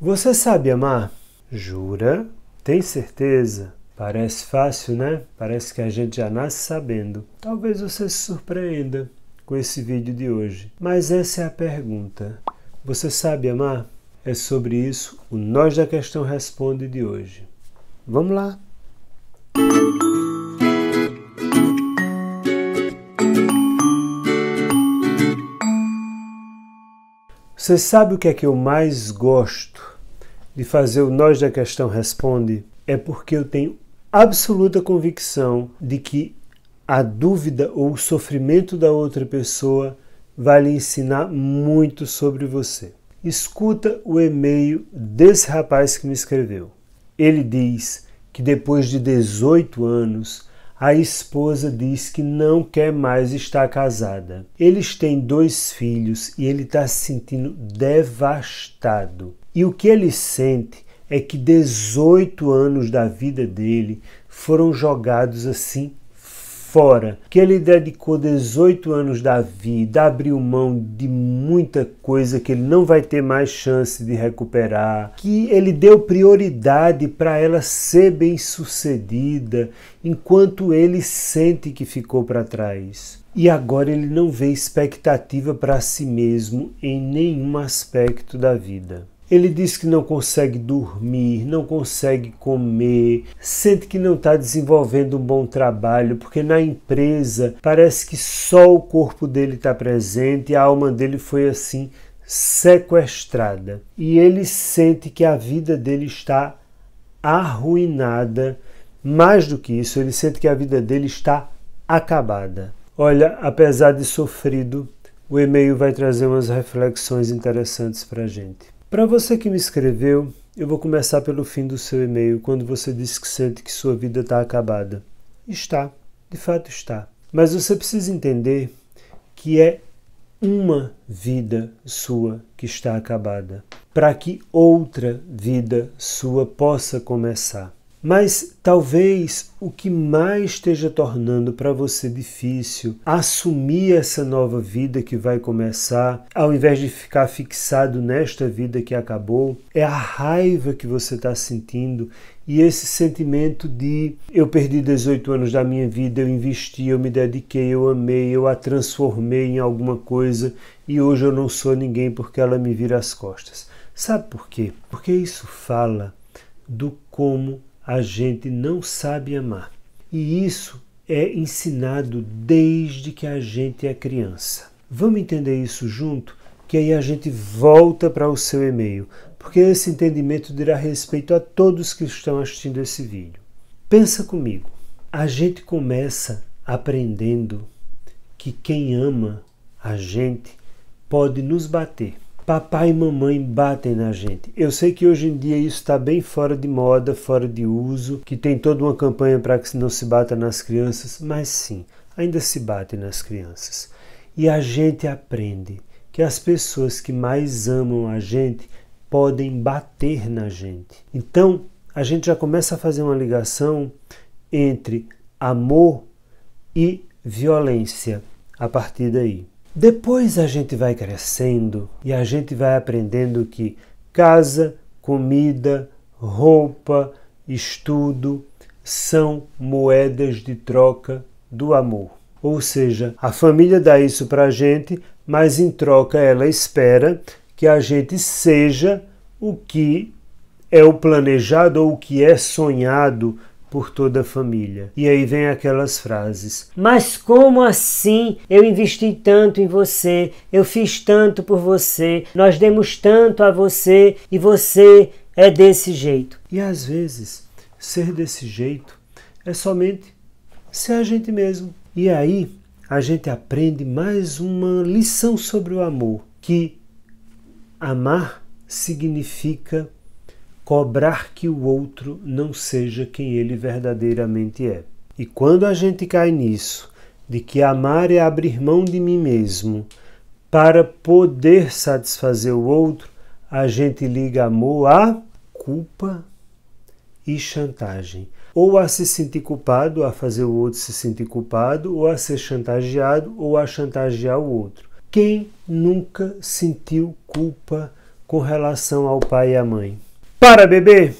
Você sabe amar? Jura? Tem certeza? Parece fácil, né? Parece que a gente já nasce sabendo. Talvez você se surpreenda com esse vídeo de hoje. Mas essa é a pergunta. Você sabe amar? É sobre isso o Nós da Questão Responde de hoje. Vamos lá! Você sabe o que é que eu mais gosto? de fazer o Nós da Questão Responde é porque eu tenho absoluta convicção de que a dúvida ou o sofrimento da outra pessoa vai lhe ensinar muito sobre você. Escuta o e-mail desse rapaz que me escreveu. Ele diz que depois de 18 anos, a esposa diz que não quer mais estar casada. Eles têm dois filhos e ele está se sentindo devastado. E o que ele sente é que 18 anos da vida dele foram jogados assim fora, que ele dedicou 18 anos da vida, abriu mão de muita coisa que ele não vai ter mais chance de recuperar, que ele deu prioridade para ela ser bem-sucedida, enquanto ele sente que ficou para trás. E agora ele não vê expectativa para si mesmo em nenhum aspecto da vida. Ele diz que não consegue dormir, não consegue comer, sente que não está desenvolvendo um bom trabalho, porque na empresa parece que só o corpo dele está presente e a alma dele foi assim sequestrada. E ele sente que a vida dele está arruinada. Mais do que isso, ele sente que a vida dele está acabada. Olha, apesar de sofrido, o e-mail vai trazer umas reflexões interessantes para a gente. Para você que me escreveu, eu vou começar pelo fim do seu e-mail, quando você disse que sente que sua vida está acabada. Está, de fato está. Mas você precisa entender que é uma vida sua que está acabada, para que outra vida sua possa começar. Mas talvez o que mais esteja tornando para você difícil assumir essa nova vida que vai começar, ao invés de ficar fixado nesta vida que acabou, é a raiva que você está sentindo e esse sentimento de eu perdi 18 anos da minha vida, eu investi, eu me dediquei, eu amei, eu a transformei em alguma coisa e hoje eu não sou ninguém porque ela me vira as costas. Sabe por quê? Porque isso fala do como a gente não sabe amar. E isso é ensinado desde que a gente é criança. Vamos entender isso junto? Que aí a gente volta para o seu e-mail, porque esse entendimento dirá respeito a todos que estão assistindo esse vídeo. Pensa comigo, a gente começa aprendendo que quem ama a gente pode nos bater. Papai e mamãe batem na gente. Eu sei que hoje em dia isso está bem fora de moda, fora de uso, que tem toda uma campanha para que não se bata nas crianças, mas sim, ainda se batem nas crianças. E a gente aprende que as pessoas que mais amam a gente podem bater na gente. Então, a gente já começa a fazer uma ligação entre amor e violência a partir daí. Depois a gente vai crescendo e a gente vai aprendendo que casa, comida, roupa, estudo são moedas de troca do amor. Ou seja, a família dá isso para a gente, mas em troca ela espera que a gente seja o que é o planejado ou o que é sonhado por toda a família. E aí vem aquelas frases: Mas como assim? Eu investi tanto em você, eu fiz tanto por você, nós demos tanto a você e você é desse jeito. E às vezes, ser desse jeito é somente ser a gente mesmo. E aí a gente aprende mais uma lição sobre o amor, que amar significa cobrar que o outro não seja quem ele verdadeiramente é. E quando a gente cai nisso, de que amar é abrir mão de mim mesmo para poder satisfazer o outro, a gente liga amor à culpa e chantagem. Ou a se sentir culpado, a fazer o outro se sentir culpado, ou a ser chantageado, ou a chantagear o outro. Quem nunca sentiu culpa com relação ao pai e à mãe? Para, bebê!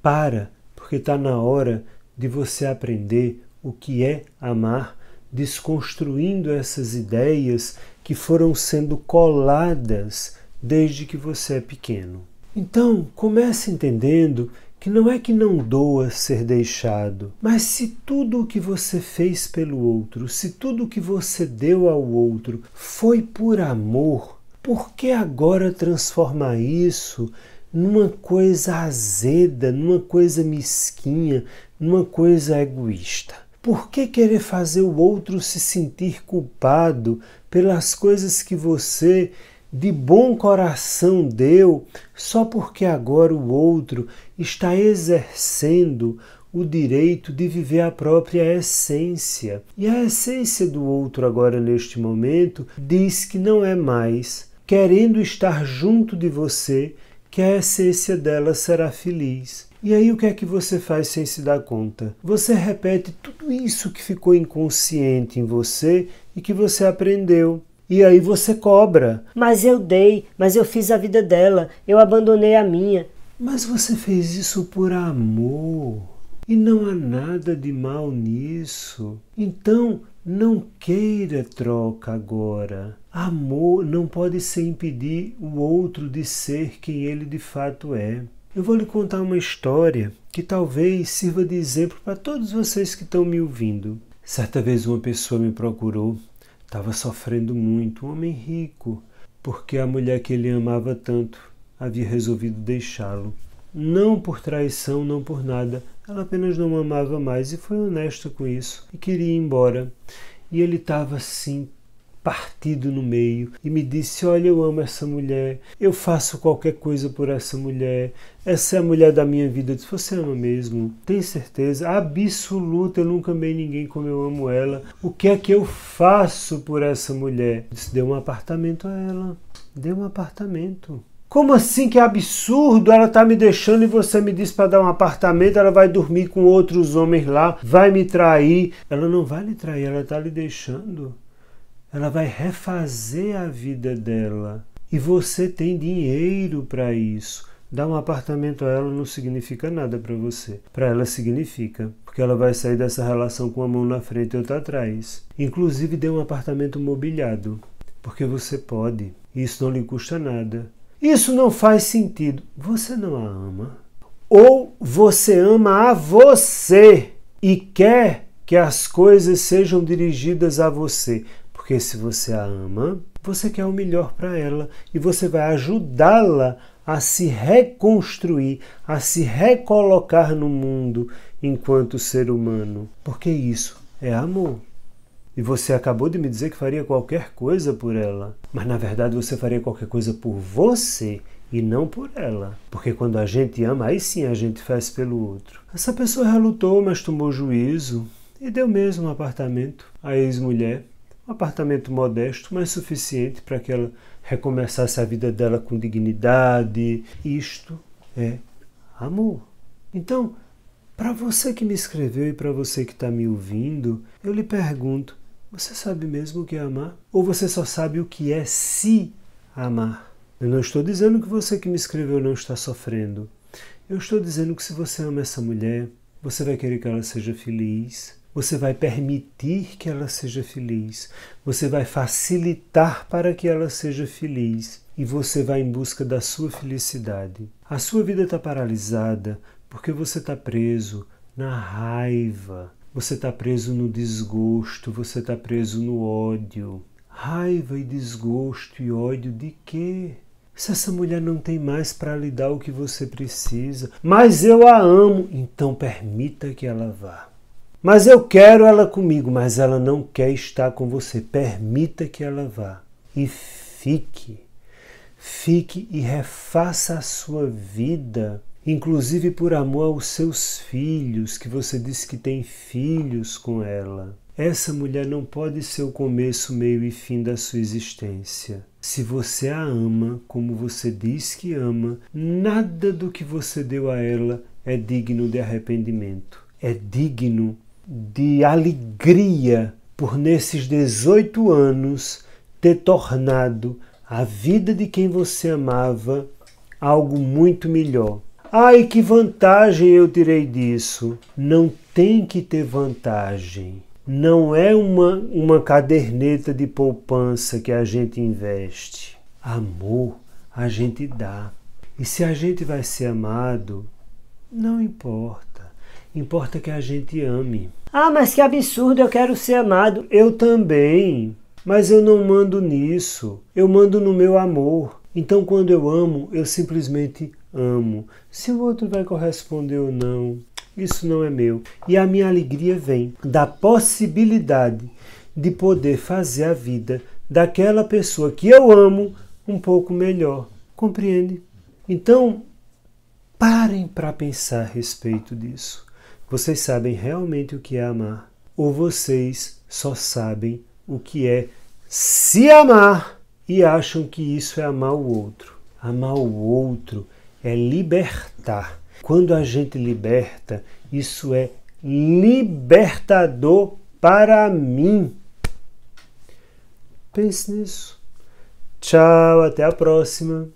Para, porque está na hora de você aprender o que é amar, desconstruindo essas ideias que foram sendo coladas desde que você é pequeno. Então, comece entendendo que não é que não doa ser deixado, mas se tudo o que você fez pelo outro, se tudo o que você deu ao outro foi por amor, por que agora transformar isso numa coisa azeda, numa coisa mesquinha, numa coisa egoísta. Por que querer fazer o outro se sentir culpado pelas coisas que você de bom coração deu, só porque agora o outro está exercendo o direito de viver a própria essência. E a essência do outro, agora neste momento, diz que não é mais querendo estar junto de você, que a essência dela será feliz. E aí o que é que você faz sem se dar conta? Você repete tudo isso que ficou inconsciente em você e que você aprendeu. E aí você cobra. Mas eu dei, mas eu fiz a vida dela, eu abandonei a minha. Mas você fez isso por amor. E não há nada de mal nisso. Então, não queira troca agora. Amor não pode ser impedir o outro de ser quem ele de fato é. Eu vou lhe contar uma história que talvez sirva de exemplo para todos vocês que estão me ouvindo. Certa vez uma pessoa me procurou, estava sofrendo muito, um homem rico, porque a mulher que ele amava tanto havia resolvido deixá-lo não por traição, não por nada. Ela apenas não amava mais e foi honesta com isso e queria ir embora. E ele estava assim partido no meio e me disse: Olha, eu amo essa mulher, eu faço qualquer coisa por essa mulher, essa é a mulher da minha vida. Eu disse: Você ama mesmo? Tem certeza? Absoluta, eu nunca amei ninguém como eu amo ela. O que é que eu faço por essa mulher? Eu disse: Deu um apartamento a ela, deu um apartamento. Como assim que absurdo? Ela tá me deixando e você me diz para dar um apartamento, ela vai dormir com outros homens lá, vai me trair. Ela não vai lhe trair, ela tá lhe deixando. Ela vai refazer a vida dela. E você tem dinheiro para isso. Dar um apartamento a ela não significa nada para você. Para ela significa, porque ela vai sair dessa relação com a mão na frente e outra atrás. Inclusive dê um apartamento mobiliado, porque você pode. Isso não lhe custa nada. Isso não faz sentido. Você não a ama. Ou você ama a você e quer que as coisas sejam dirigidas a você. Porque se você a ama, você quer o melhor para ela e você vai ajudá-la a se reconstruir, a se recolocar no mundo enquanto ser humano. Porque isso é amor. E você acabou de me dizer que faria qualquer coisa por ela. Mas na verdade você faria qualquer coisa por você e não por ela. Porque quando a gente ama, aí sim a gente faz pelo outro. Essa pessoa relutou, mas tomou juízo e deu mesmo um apartamento à ex-mulher. Um apartamento modesto, mas suficiente para que ela recomeçasse a vida dela com dignidade. Isto é amor. Então, para você que me escreveu e para você que está me ouvindo, eu lhe pergunto: você sabe mesmo o que é amar? Ou você só sabe o que é se amar? Eu não estou dizendo que você que me escreveu não está sofrendo. Eu estou dizendo que se você ama essa mulher, você vai querer que ela seja feliz, você vai permitir que ela seja feliz, você vai facilitar para que ela seja feliz e você vai em busca da sua felicidade. A sua vida está paralisada porque você está preso na raiva, você está preso no desgosto, você está preso no ódio. Raiva e desgosto e ódio de quê? Se essa mulher não tem mais para lhe dar o que você precisa, mas eu a amo, então permita que ela vá. Mas eu quero ela comigo, mas ela não quer estar com você. Permita que ela vá. E fique. Fique e refaça a sua vida inclusive por amor aos seus filhos, que você disse que tem filhos com ela. Essa mulher não pode ser o começo, meio e fim da sua existência. Se você a ama, como você diz que ama, nada do que você deu a ela é digno de arrependimento. É digno de alegria por, nesses 18 anos, ter tornado a vida de quem você amava algo muito melhor. Ai, que vantagem eu tirei disso! Não tem que ter vantagem. Não é uma, uma caderneta de poupança que a gente investe. Amor a gente dá. E se a gente vai ser amado, não importa. Importa que a gente ame. Ah, mas que absurdo, eu quero ser amado. Eu também. Mas eu não mando nisso. Eu mando no meu amor. Então, quando eu amo, eu simplesmente amo, se o outro vai corresponder ou não, isso não é meu. E a minha alegria vem da possibilidade de poder fazer a vida daquela pessoa que eu amo um pouco melhor. Compreende? Então, parem para pensar a respeito disso. Vocês sabem realmente o que é amar? Ou vocês só sabem o que é se amar e acham que isso é amar o outro? Amar o outro é libertar. Quando a gente liberta, isso é libertador para mim. Pense nisso. Tchau, até a próxima.